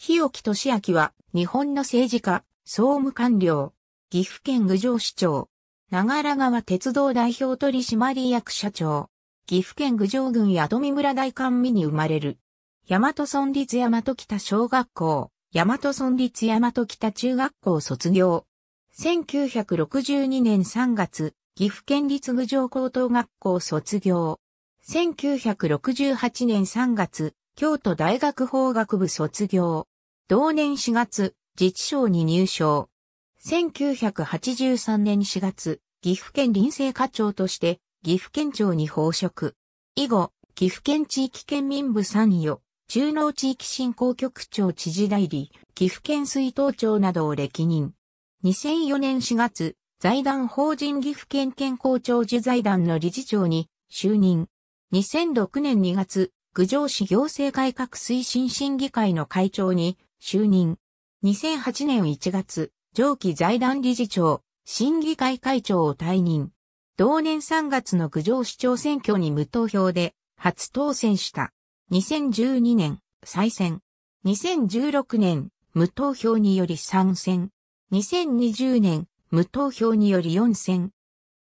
日置俊明は、日本の政治家、総務官僚、岐阜県郡上市長、長良川鉄道代表取締役社長、岐阜県郡上郡宿見村大官見に生まれる。大和村立大和北小学校、大和村立大和北中学校卒業。1962年3月、岐阜県立郡上高等学校卒業。1968年3月、京都大学法学部卒業。同年4月、自治省に入省。1983年4月、岐阜県臨政課長として、岐阜県庁に報職。以後、岐阜県地域県民部参与、中濃地域振興局長知事代理、岐阜県水道庁などを歴任。2004年4月、財団法人岐阜県健康長受財団の理事長に就任。2006年2月、郡上市行政改革推進審議会の会長に就任。2008年1月、上記財団理事長、審議会会長を退任。同年3月の郡上市長選挙に無投票で初当選した。2012年、再選。2016年、無投票により3選。2020年、無投票により4選。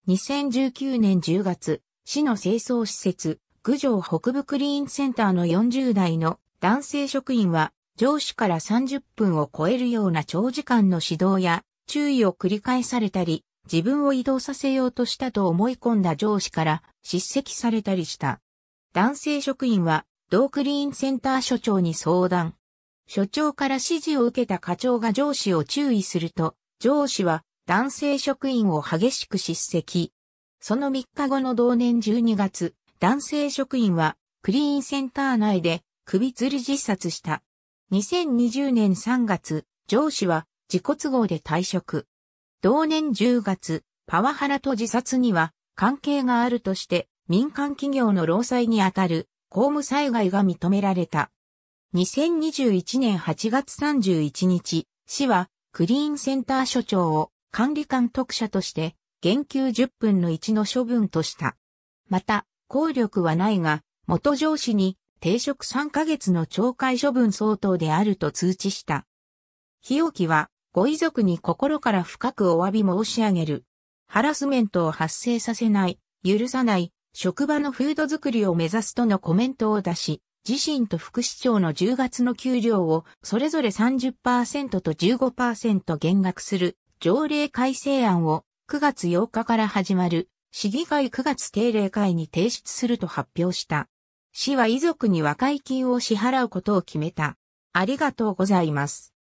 2019年10月、市の清掃施設、郡上北部クリーンセンターの40代の男性職員は上司から30分を超えるような長時間の指導や注意を繰り返されたり、自分を移動させようとしたと思い込んだ上司から叱責されたりした。男性職員は、同クリーンセンター所長に相談。所長から指示を受けた課長が上司を注意すると、上司は男性職員を激しく叱責。その3日後の同年12月、男性職員はクリーンセンター内で首吊り自殺した。2020年3月、上司は自己都合で退職。同年10月、パワハラと自殺には関係があるとして民間企業の労災にあたる公務災害が認められた。2021年8月31日、市はクリーンセンター所長を管理官特者として減給10分の1の処分とした。また、効力はないが、元上司に停職3ヶ月の懲戒処分相当であると通知した。日置は、ご遺族に心から深くお詫び申し上げる。ハラスメントを発生させない、許さない、職場のフード作りを目指すとのコメントを出し、自身と副市長の10月の給料をそれぞれ30%と15%減額する条例改正案を9月8日から始まる市議会9月定例会に提出すると発表した。市は遺族に和解金を支払うことを決めた。ありがとうございます。